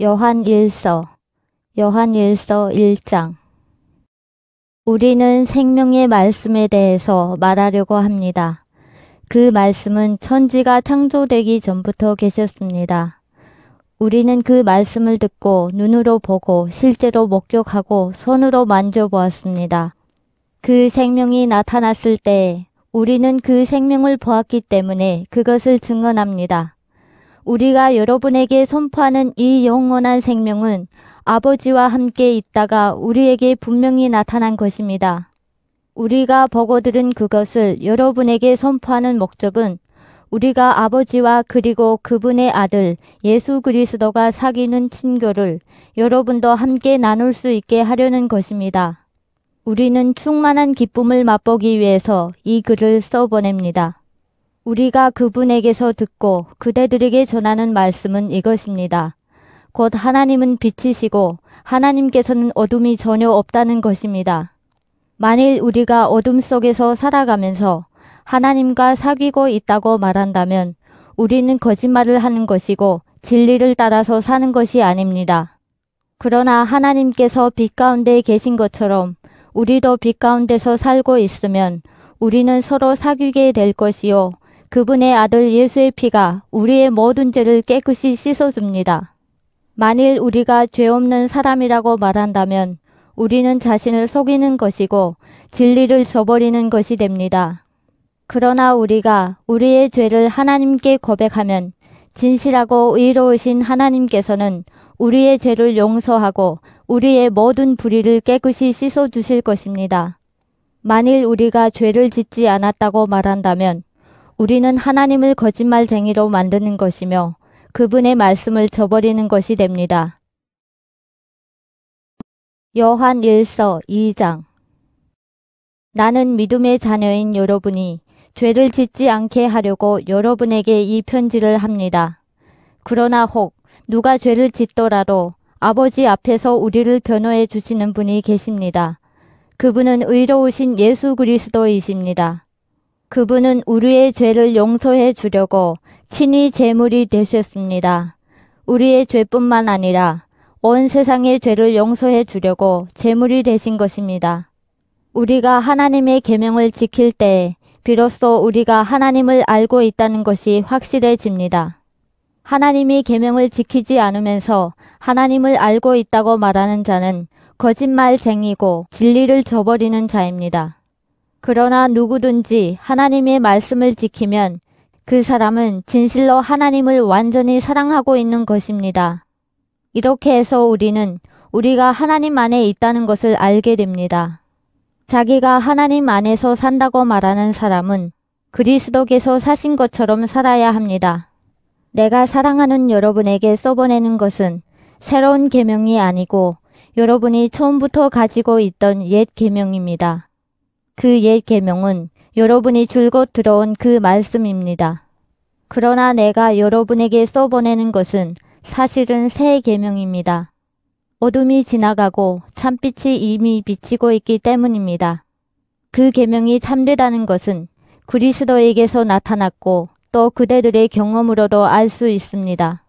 여한일서 여한일서 1장 우리는 생명의 말씀에 대해서 말하려고 합니다. 그 말씀은 천지가 창조되기 전부터 계셨습니다. 우리는 그 말씀을 듣고 눈으로 보고 실제로 목격하고 손으로 만져보았습니다. 그 생명이 나타났을 때 우리는 그 생명을 보았기 때문에 그것을 증언합니다. 우리가 여러분에게 선포하는 이 영원한 생명은 아버지와 함께 있다가 우리에게 분명히 나타난 것입니다. 우리가 보고 들은 그것을 여러분에게 선포하는 목적은 우리가 아버지와 그리고 그분의 아들 예수 그리스도가 사귀는 친교를 여러분도 함께 나눌 수 있게 하려는 것입니다. 우리는 충만한 기쁨을 맛보기 위해서 이 글을 써보냅니다. 우리가 그분에게서 듣고 그대들에게 전하는 말씀은 이것입니다. 곧 하나님은 빛이시고 하나님께서는 어둠이 전혀 없다는 것입니다. 만일 우리가 어둠 속에서 살아가면서 하나님과 사귀고 있다고 말한다면 우리는 거짓말을 하는 것이고 진리를 따라서 사는 것이 아닙니다. 그러나 하나님께서 빛 가운데 계신 것처럼 우리도 빛 가운데서 살고 있으면 우리는 서로 사귀게 될 것이요. 그분의 아들 예수의 피가 우리의 모든 죄를 깨끗이 씻어줍니다. 만일 우리가 죄 없는 사람이라고 말한다면 우리는 자신을 속이는 것이고 진리를 저버리는 것이 됩니다. 그러나 우리가 우리의 죄를 하나님께 고백하면 진실하고 의로우신 하나님께서는 우리의 죄를 용서하고 우리의 모든 불의를 깨끗이 씻어 주실 것입니다. 만일 우리가 죄를 짓지 않았다고 말한다면 우리는 하나님을 거짓말쟁이로 만드는 것이며 그분의 말씀을 저버리는 것이 됩니다. 여한 1서 2장 나는 믿음의 자녀인 여러분이 죄를 짓지 않게 하려고 여러분에게 이 편지를 합니다. 그러나 혹 누가 죄를 짓더라도 아버지 앞에서 우리를 변호해 주시는 분이 계십니다. 그분은 의로우신 예수 그리스도이십니다. 그분은 우리의 죄를 용서해 주려고 친히 제물이 되셨습니다. 우리의 죄뿐만 아니라 온 세상의 죄를 용서해 주려고 제물이 되신 것입니다. 우리가 하나님의 계명을 지킬 때에 비로소 우리가 하나님을 알고 있다는 것이 확실해집니다. 하나님이 계명을 지키지 않으면서 하나님을 알고 있다고 말하는 자는 거짓말쟁이고 진리를 저버리는 자입니다. 그러나 누구든지 하나님의 말씀을 지키면 그 사람은 진실로 하나님을 완전히 사랑하고 있는 것입니다. 이렇게 해서 우리는 우리가 하나님 안에 있다는 것을 알게 됩니다. 자기가 하나님 안에서 산다고 말하는 사람은 그리스도께서 사신 것처럼 살아야 합니다. 내가 사랑하는 여러분에게 써보내는 것은 새로운 계명이 아니고 여러분이 처음부터 가지고 있던 옛 계명입니다. 그옛 계명은 여러분이 줄곧 들어온 그 말씀입니다. 그러나 내가 여러분에게 써보내는 것은 사실은 새 계명입니다. 어둠이 지나가고 참빛이 이미 비치고 있기 때문입니다. 그 계명이 참되다는 것은 그리스도에게서 나타났고 또 그대들의 경험으로도 알 수 있습니다.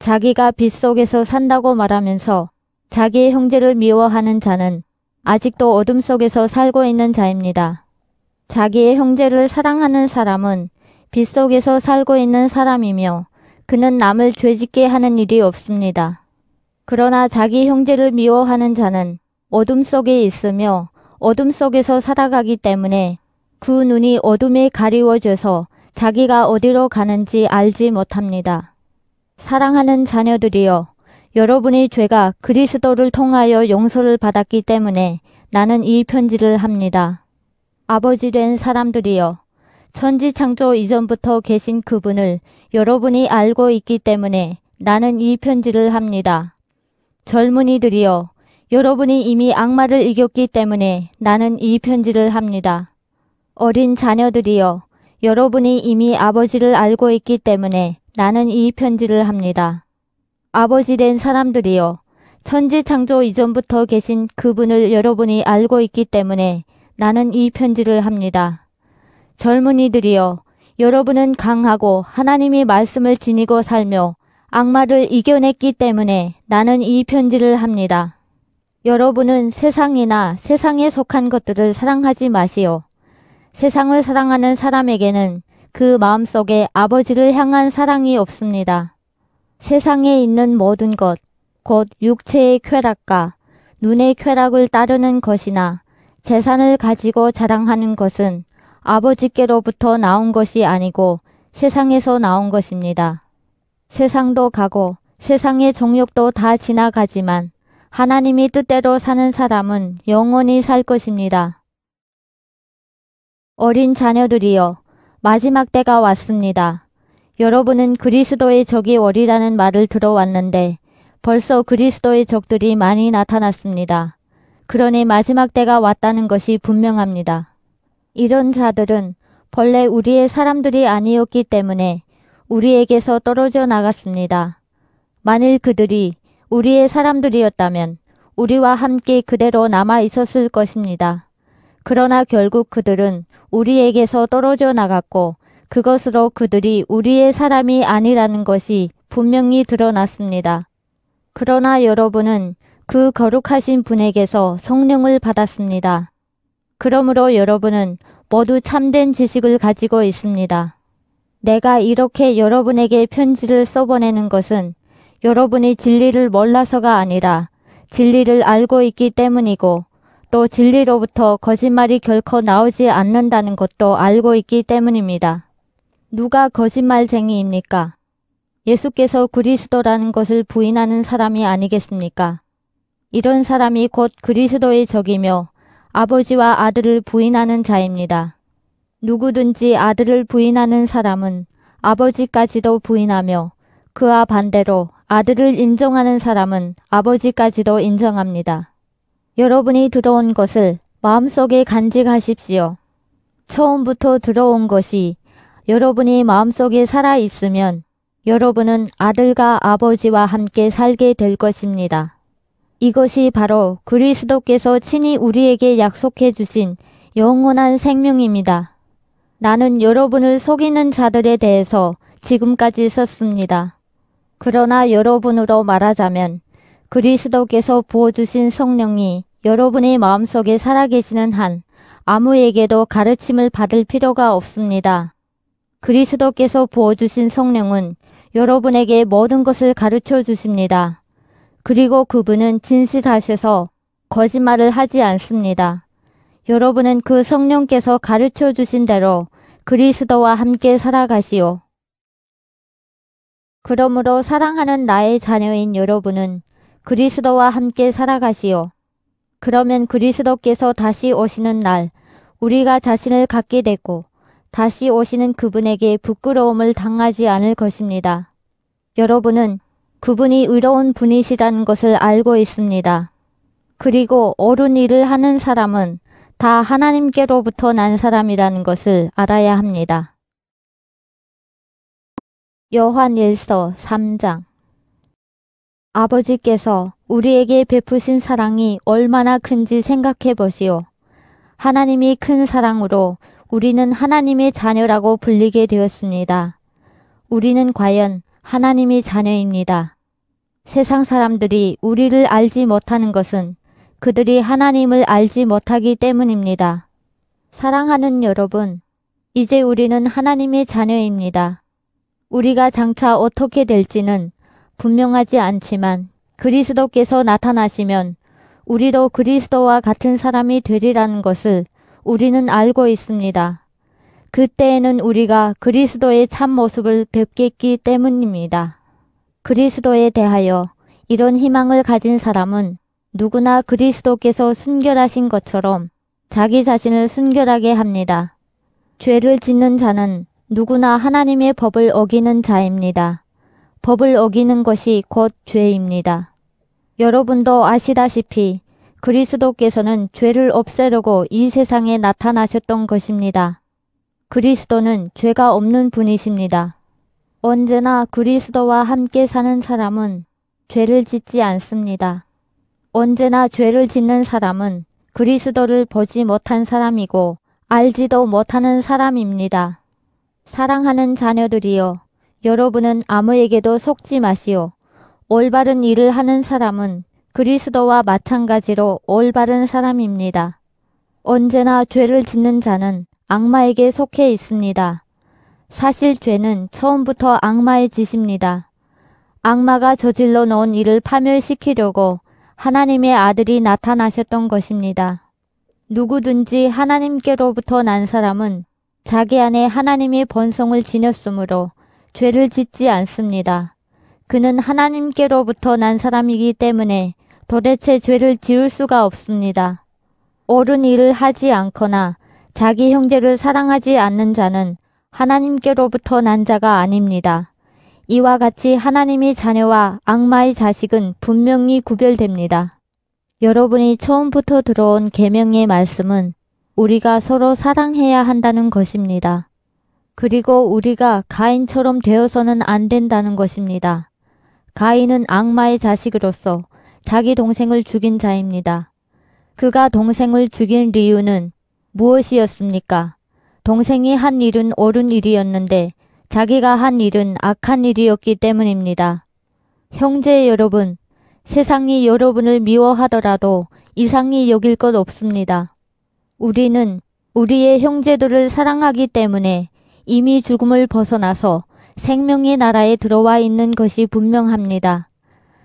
자기가 빛 속에서 산다고 말하면서 자기의 형제를 미워하는 자는 아직도 어둠 속에서 살고 있는 자입니다. 자기의 형제를 사랑하는 사람은 빛 속에서 살고 있는 사람이며 그는 남을 죄짓게 하는 일이 없습니다. 그러나 자기 형제를 미워하는 자는 어둠 속에 있으며 어둠 속에서 살아가기 때문에 그 눈이 어둠에 가리워져서 자기가 어디로 가는지 알지 못합니다. 사랑하는 자녀들이여 여러분이 죄가 그리스도를 통하여 용서를 받았기 때문에 나는 이 편지를 합니다. 아버지 된 사람들이여, 천지 창조 이전부터 계신 그분을 여러분이 알고 있기 때문에 나는 이 편지를 합니다. 젊은이들이여, 여러분이 이미 악마를 이겼기 때문에 나는 이 편지를 합니다. 어린 자녀들이여, 여러분이 이미 아버지를 알고 있기 때문에 나는 이 편지를 합니다. 아버지 된 사람들이요. 천지 창조 이전부터 계신 그분을 여러분이 알고 있기 때문에 나는 이 편지를 합니다. 젊은이들이여, 여러분은 강하고 하나님이 말씀을 지니고 살며 악마를 이겨냈기 때문에 나는 이 편지를 합니다. 여러분은 세상이나 세상에 속한 것들을 사랑하지 마시오. 세상을 사랑하는 사람에게는 그 마음속에 아버지를 향한 사랑이 없습니다. 세상에 있는 모든 것, 곧 육체의 쾌락과 눈의 쾌락을 따르는 것이나 재산을 가지고 자랑하는 것은 아버지께로부터 나온 것이 아니고 세상에서 나온 것입니다. 세상도 가고 세상의 종욕도 다 지나가지만 하나님이 뜻대로 사는 사람은 영원히 살 것입니다. 어린 자녀들이여, 마지막 때가 왔습니다. 여러분은 그리스도의 적이 월이라는 말을 들어왔는데 벌써 그리스도의 적들이 많이 나타났습니다. 그러니 마지막 때가 왔다는 것이 분명합니다. 이런 자들은 본래 우리의 사람들이 아니었기 때문에 우리에게서 떨어져 나갔습니다. 만일 그들이 우리의 사람들이었다면 우리와 함께 그대로 남아 있었을 것입니다. 그러나 결국 그들은 우리에게서 떨어져 나갔고 그것으로 그들이 우리의 사람이 아니라는 것이 분명히 드러났습니다. 그러나 여러분은 그 거룩하신 분에게서 성령을 받았습니다. 그러므로 여러분은 모두 참된 지식을 가지고 있습니다. 내가 이렇게 여러분에게 편지를 써보내는 것은 여러분이 진리를 몰라서가 아니라 진리를 알고 있기 때문이고 또 진리로부터 거짓말이 결코 나오지 않는다는 것도 알고 있기 때문입니다. 누가 거짓말쟁이입니까? 예수께서 그리스도라는 것을 부인하는 사람이 아니겠습니까? 이런 사람이 곧 그리스도의 적이며 아버지와 아들을 부인하는 자입니다. 누구든지 아들을 부인하는 사람은 아버지까지도 부인하며 그와 반대로 아들을 인정하는 사람은 아버지까지도 인정합니다. 여러분이 들어온 것을 마음속에 간직하십시오. 처음부터 들어온 것이 여러분이 마음속에 살아있으면 여러분은 아들과 아버지와 함께 살게 될 것입니다. 이것이 바로 그리스도께서 친히 우리에게 약속해 주신 영원한 생명입니다. 나는 여러분을 속이는 자들에 대해서 지금까지 썼습니다. 그러나 여러분으로 말하자면 그리스도께서 부어주신 성령이 여러분의 마음속에 살아계시는 한 아무에게도 가르침을 받을 필요가 없습니다. 그리스도께서 부어주신 성령은 여러분에게 모든 것을 가르쳐 주십니다. 그리고 그분은 진실하셔서 거짓말을 하지 않습니다. 여러분은 그 성령께서 가르쳐 주신 대로 그리스도와 함께 살아가시오. 그러므로 사랑하는 나의 자녀인 여러분은 그리스도와 함께 살아가시오. 그러면 그리스도께서 다시 오시는 날 우리가 자신을 갖게 되고 다시 오시는 그분에게 부끄러움을 당하지 않을 것입니다. 여러분은 그분이 의로운 분이시라는 것을 알고 있습니다. 그리고 옳은 일을 하는 사람은 다 하나님께로부터 난 사람이라는 것을 알아야 합니다. 요한 1서 3장 아버지께서 우리에게 베푸신 사랑이 얼마나 큰지 생각해 보시오. 하나님이 큰 사랑으로 우리는 하나님의 자녀라고 불리게 되었습니다. 우리는 과연 하나님의 자녀입니다. 세상 사람들이 우리를 알지 못하는 것은 그들이 하나님을 알지 못하기 때문입니다. 사랑하는 여러분, 이제 우리는 하나님의 자녀입니다. 우리가 장차 어떻게 될지는 분명하지 않지만 그리스도께서 나타나시면 우리도 그리스도와 같은 사람이 되리라는 것을 우리는 알고 있습니다. 그때에는 우리가 그리스도의 참 모습을 뵙겠기 때문입니다. 그리스도에 대하여 이런 희망을 가진 사람은 누구나 그리스도께서 순결하신 것처럼 자기 자신을 순결하게 합니다. 죄를 짓는 자는 누구나 하나님의 법을 어기는 자입니다. 법을 어기는 것이 곧 죄입니다. 여러분도 아시다시피 그리스도께서는 죄를 없애려고 이 세상에 나타나셨던 것입니다. 그리스도는 죄가 없는 분이십니다. 언제나 그리스도와 함께 사는 사람은 죄를 짓지 않습니다. 언제나 죄를 짓는 사람은 그리스도를 보지 못한 사람이고 알지도 못하는 사람입니다. 사랑하는 자녀들이여, 여러분은 아무에게도 속지 마시오. 올바른 일을 하는 사람은 그리스도와 마찬가지로 올바른 사람입니다. 언제나 죄를 짓는 자는 악마에게 속해 있습니다. 사실 죄는 처음부터 악마의 짓입니다. 악마가 저질러 놓은 일을 파멸시키려고 하나님의 아들이 나타나셨던 것입니다. 누구든지 하나님께로부터 난 사람은 자기 안에 하나님의 본성을 지녔으므로 죄를 짓지 않습니다. 그는 하나님께로부터 난 사람이기 때문에 도대체 죄를 지을 수가 없습니다. 옳은 일을 하지 않거나 자기 형제를 사랑하지 않는 자는 하나님께로부터 난 자가 아닙니다. 이와 같이 하나님의 자녀와 악마의 자식은 분명히 구별됩니다. 여러분이 처음부터 들어온 계명의 말씀은 우리가 서로 사랑해야 한다는 것입니다. 그리고 우리가 가인처럼 되어서는 안 된다는 것입니다. 가인은 악마의 자식으로서 자기 동생을 죽인 자입니다. 그가 동생을 죽인 이유는 무엇이었습니까? 동생이 한 일은 옳은 일이었는데 자기가 한 일은 악한 일이었기 때문입니다. 형제 여러분, 세상이 여러분을 미워하더라도 이상이 여길 것 없습니다. 우리는 우리의 형제들을 사랑하기 때문에 이미 죽음을 벗어나서 생명의 나라에 들어와 있는 것이 분명합니다.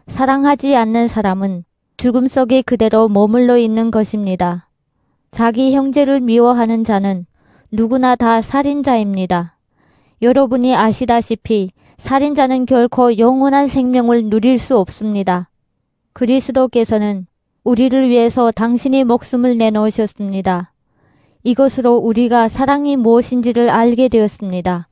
사랑하지 않는 사람은 죽음 속에 그대로 머물러 있는 것입니다. 자기 형제를 미워하는 자는 누구나 다 살인자입니다. 여러분이 아시다시피 살인자는 결코 영원한 생명을 누릴 수 없습니다. 그리스도께서는 우리를 위해서 당신의 목숨을 내놓으셨습니다. 이것으로 우리가 사랑이 무엇인지를 알게 되었습니다.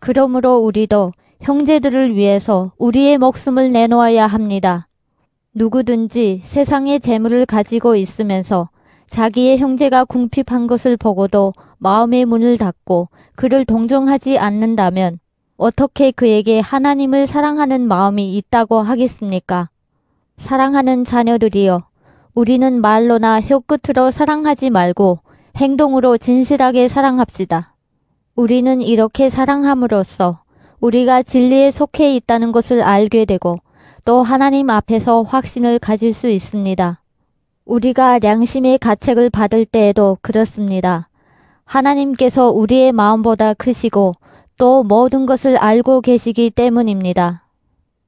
그러므로 우리도 형제들을 위해서 우리의 목숨을 내놓아야 합니다. 누구든지 세상의 재물을 가지고 있으면서 자기의 형제가 궁핍한 것을 보고도 마음의 문을 닫고 그를 동정하지 않는다면 어떻게 그에게 하나님을 사랑하는 마음이 있다고 하겠습니까? 사랑하는 자녀들이여, 우리는 말로나 혀끝으로 사랑하지 말고 행동으로 진실하게 사랑합시다. 우리는 이렇게 사랑함으로써 우리가 진리에 속해 있다는 것을 알게 되고 또 하나님 앞에서 확신을 가질 수 있습니다. 우리가 양심의 가책을 받을 때에도 그렇습니다. 하나님께서 우리의 마음보다 크시고 또 모든 것을 알고 계시기 때문입니다.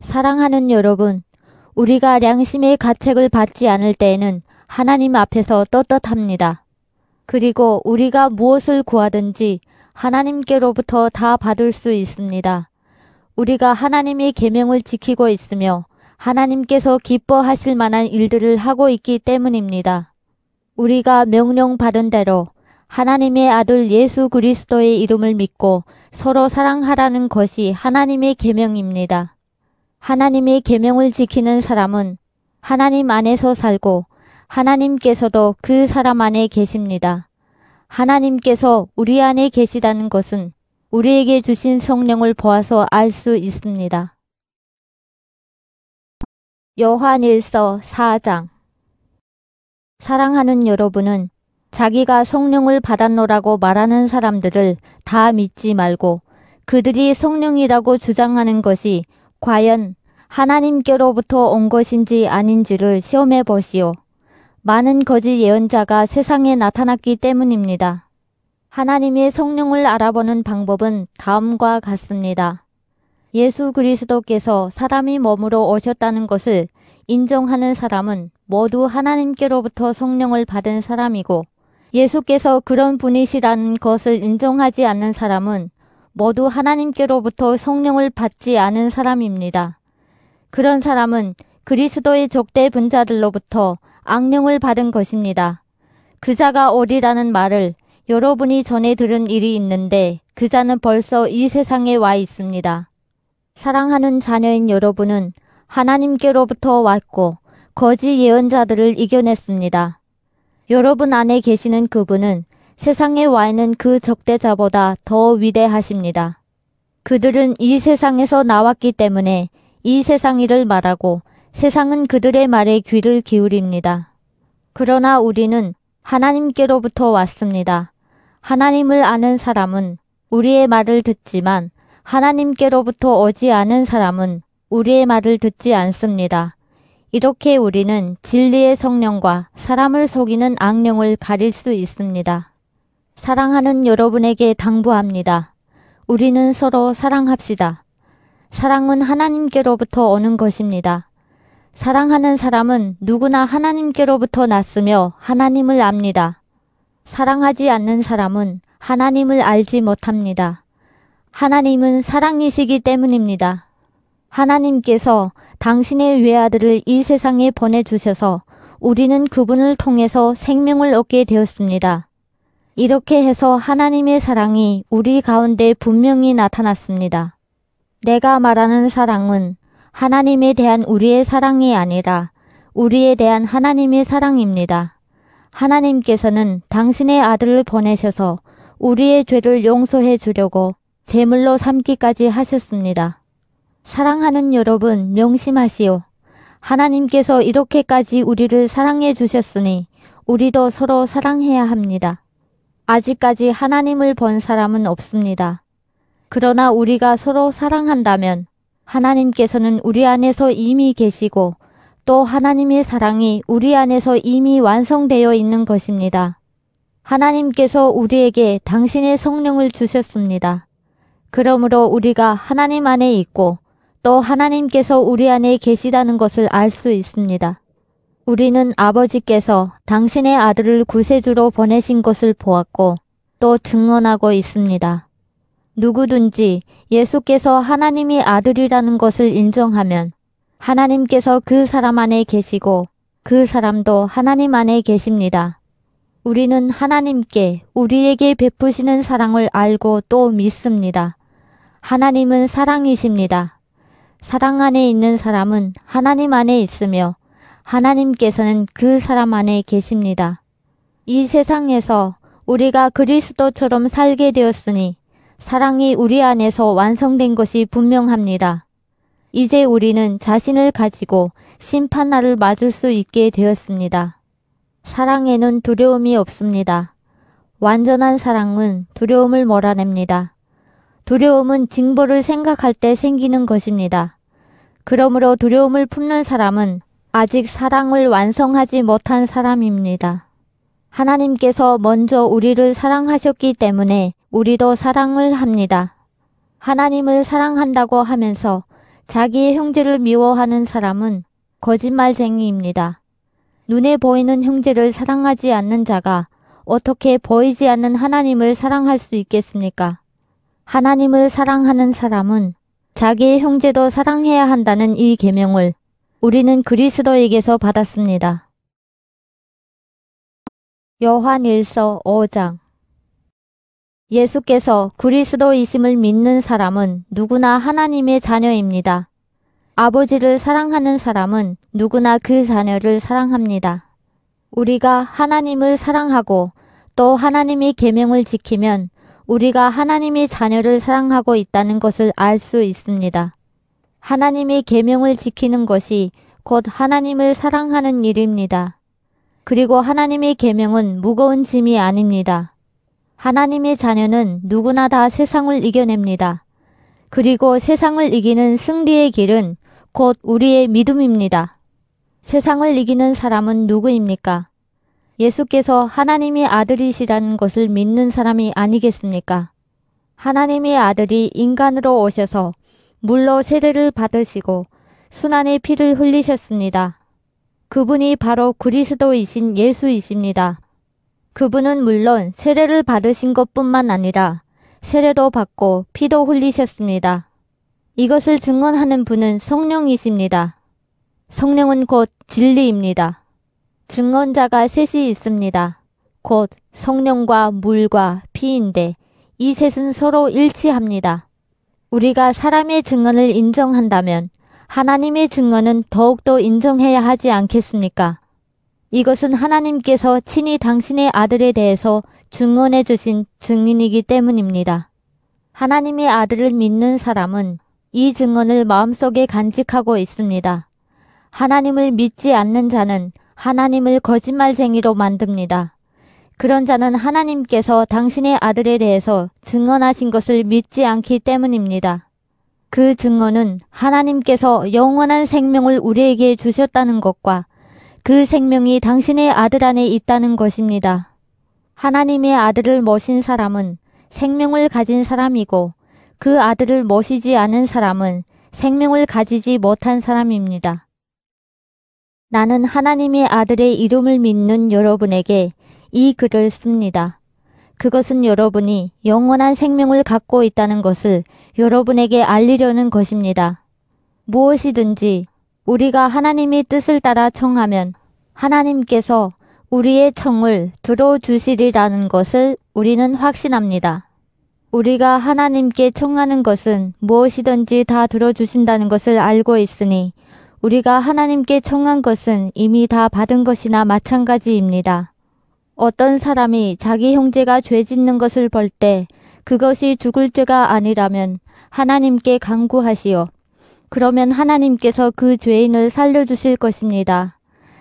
사랑하는 여러분, 우리가 양심의 가책을 받지 않을 때에는 하나님 앞에서 떳떳합니다. 그리고 우리가 무엇을 구하든지 하나님께로부터 다 받을 수 있습니다. 우리가 하나님의 계명을 지키고 있으며 하나님께서 기뻐하실 만한 일들을 하고 있기 때문입니다. 우리가 명령받은 대로 하나님의 아들 예수 그리스도의 이름을 믿고 서로 사랑하라는 것이 하나님의 계명입니다. 하나님의 계명을 지키는 사람은 하나님 안에서 살고 하나님께서도 그 사람 안에 계십니다. 하나님께서 우리 안에 계시다는 것은 우리에게 주신 성령을 보아서 알 수 있습니다. 요한일서 4장 사랑하는 여러분은 자기가 성령을 받았노라고 말하는 사람들을 다 믿지 말고 그들이 성령이라고 주장하는 것이 과연 하나님께로부터 온 것인지 아닌지를 시험해 보시오. 많은 거짓 예언자가 세상에 나타났기 때문입니다. 하나님의 성령을 알아보는 방법은 다음과 같습니다. 예수 그리스도께서 사람이 머으로 오셨다는 것을 인정하는 사람은 모두 하나님께로부터 성령을 받은 사람이고 예수께서 그런 분이시라는 것을 인정하지 않는 사람은 모두 하나님께로부터 성령을 받지 않은 사람입니다. 그런 사람은 그리스도의 적대 분자들로부터 악령을 받은 것입니다. 그 자가 오리라는 말을 여러분이 전에 들은 일이 있는데 그 자는 벌써 이 세상에 와 있습니다. 사랑하는 자녀인 여러분은 하나님께로부터 왔고 거짓 예언자들을 이겨냈습니다. 여러분 안에 계시는 그분은 세상에 와 있는 그 적대자보다 더 위대하십니다. 그들은 이 세상에서 나왔기 때문에 이 세상 일을 말하고 세상은 그들의 말에 귀를 기울입니다. 그러나 우리는 하나님께로부터 왔습니다. 하나님을 아는 사람은 우리의 말을 듣지만 하나님께로부터 오지 않은 사람은 우리의 말을 듣지 않습니다. 이렇게 우리는 진리의 성령과 사람을 속이는 악령을 가릴 수 있습니다. 사랑하는 여러분에게 당부합니다. 우리는 서로 사랑합시다. 사랑은 하나님께로부터 오는 것입니다. 사랑하는 사람은 누구나 하나님께로부터 났으며 하나님을 압니다. 사랑하지 않는 사람은 하나님을 알지 못합니다. 하나님은 사랑이시기 때문입니다. 하나님께서 당신의 외아들을 이 세상에 보내주셔서 우리는 그분을 통해서 생명을 얻게 되었습니다. 이렇게 해서 하나님의 사랑이 우리 가운데 분명히 나타났습니다. 내가 말하는 사랑은 하나님에 대한 우리의 사랑이 아니라 우리에 대한 하나님의 사랑입니다. 하나님께서는 당신의 아들을 보내셔서 우리의 죄를 용서해 주려고 제물로 삼기까지 하셨습니다. 사랑하는 여러분 명심하시오. 하나님께서 이렇게까지 우리를 사랑해 주셨으니 우리도 서로 사랑해야 합니다. 아직까지 하나님을 본 사람은 없습니다. 그러나 우리가 서로 사랑한다면 하나님께서는 우리 안에서 이미 계시고 또 하나님의 사랑이 우리 안에서 이미 완성되어 있는 것입니다. 하나님께서 우리에게 당신의 성령을 주셨습니다. 그러므로 우리가 하나님 안에 있고 또 하나님께서 우리 안에 계시다는 것을 알 수 있습니다. 우리는 아버지께서 당신의 아들을 구세주로 보내신 것을 보았고 또 증언하고 있습니다. 누구든지 예수께서 하나님이 아들이라는 것을 인정하면 하나님께서 그 사람 안에 계시고 그 사람도 하나님 안에 계십니다. 우리는 하나님께 우리에게 베푸시는 사랑을 알고 또 믿습니다. 하나님은 사랑이십니다. 사랑 안에 있는 사람은 하나님 안에 있으며 하나님께서는 그 사람 안에 계십니다. 이 세상에서 우리가 그리스도처럼 살게 되었으니 사랑이 우리 안에서 완성된 것이 분명합니다. 이제 우리는 자신을 가지고 심판날을 맞을 수 있게 되었습니다. 사랑에는 두려움이 없습니다. 완전한 사랑은 두려움을 몰아냅니다. 두려움은 징벌을 생각할 때 생기는 것입니다. 그러므로 두려움을 품는 사람은 아직 사랑을 완성하지 못한 사람입니다. 하나님께서 먼저 우리를 사랑하셨기 때문에 우리도 사랑을 합니다. 하나님을 사랑한다고 하면서 자기의 형제를 미워하는 사람은 거짓말쟁이입니다. 눈에 보이는 형제를 사랑하지 않는 자가 어떻게 보이지 않는 하나님을 사랑할 수 있겠습니까? 하나님을 사랑하는 사람은 자기의 형제도 사랑해야 한다는 이 계명을 우리는 그리스도에게서 받았습니다. 요한일서 5장 예수께서 그리스도이심을 믿는 사람은 누구나 하나님의 자녀입니다. 아버지를 사랑하는 사람은 누구나 그 자녀를 사랑합니다. 우리가 하나님을 사랑하고 또 하나님의 계명을 지키면 우리가 하나님의 자녀를 사랑하고 있다는 것을 알 수 있습니다. 하나님의 계명을 지키는 것이 곧 하나님을 사랑하는 일입니다. 그리고 하나님의 계명은 무거운 짐이 아닙니다. 하나님의 자녀는 누구나 다 세상을 이겨냅니다. 그리고 세상을 이기는 승리의 길은 곧 우리의 믿음입니다. 세상을 이기는 사람은 누구입니까? 예수께서 하나님의 아들이시라는 것을 믿는 사람이 아니겠습니까? 하나님의 아들이 인간으로 오셔서 물로 세례를 받으시고 순환의 피를 흘리셨습니다. 그분이 바로 그리스도이신 예수이십니다. 그분은 물론 세례를 받으신 것뿐만 아니라 세례도 받고 피도 흘리셨습니다. 이것을 증언하는 분은 성령이십니다. 성령은 곧 진리입니다. 증언자가 셋이 있습니다. 곧 성령과 물과 피인데 이 셋은 서로 일치합니다. 우리가 사람의 증언을 인정한다면 하나님의 증언은 더욱더 인정해야 하지 않겠습니까? 이것은 하나님께서 친히 당신의 아들에 대해서 증언해 주신 증인이기 때문입니다. 하나님의 아들을 믿는 사람은 이 증언을 마음속에 간직하고 있습니다. 하나님을 믿지 않는 자는 하나님을 거짓말쟁이로 만듭니다. 그런 자는 하나님께서 당신의 아들에 대해서 증언하신 것을 믿지 않기 때문입니다. 그 증언은 하나님께서 영원한 생명을 우리에게 주셨다는 것과 그 생명이 당신의 아들 안에 있다는 것입니다. 하나님의 아들을 모신 사람은 생명을 가진 사람이고 그 아들을 모시지 않은 사람은 생명을 가지지 못한 사람입니다. 나는 하나님의 아들의 이름을 믿는 여러분에게 이 글을 씁니다. 그것은 여러분이 영원한 생명을 갖고 있다는 것을 여러분에게 알리려는 것입니다. 무엇이든지 우리가 하나님의 뜻을 따라 청하면 하나님께서 우리의 청을 들어주시리라는 것을 우리는 확신합니다. 우리가 하나님께 청하는 것은 무엇이든지 다 들어주신다는 것을 알고 있으니 우리가 하나님께 청한 것은 이미 다 받은 것이나 마찬가지입니다. 어떤 사람이 자기 형제가 죄 짓는 것을 볼 때 그것이 죽을 죄가 아니라면 하나님께 강구하시어 그러면 하나님께서 그 죄인을 살려주실 것입니다.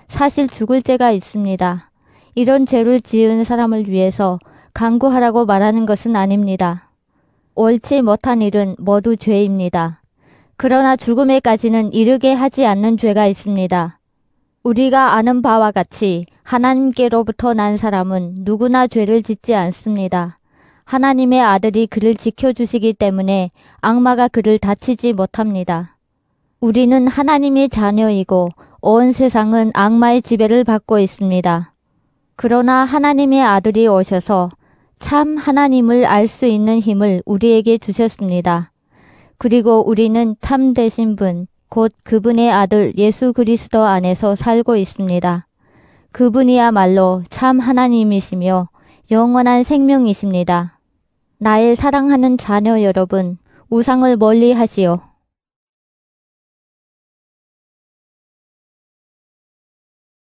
사실 죽을 죄가 있습니다. 이런 죄를 지은 사람을 위해서 강구하라고 말하는 것은 아닙니다. 옳지 못한 일은 모두 죄입니다. 그러나 죽음에까지는 이르게 하지 않는 죄가 있습니다. 우리가 아는 바와 같이 하나님께로부터 난 사람은 누구나 죄를 짓지 않습니다. 하나님의 아들이 그를 지켜주시기 때문에 악마가 그를 다치지 못합니다. 우리는 하나님의 자녀이고 온 세상은 악마의 지배를 받고 있습니다. 그러나 하나님의 아들이 오셔서 참 하나님을 알 수 있는 힘을 우리에게 주셨습니다. 그리고 우리는 참 되신 분, 곧 그분의 아들 예수 그리스도 안에서 살고 있습니다. 그분이야말로 참 하나님이시며 영원한 생명이십니다. 나의 사랑하는 자녀 여러분, 우상을 멀리 하시오.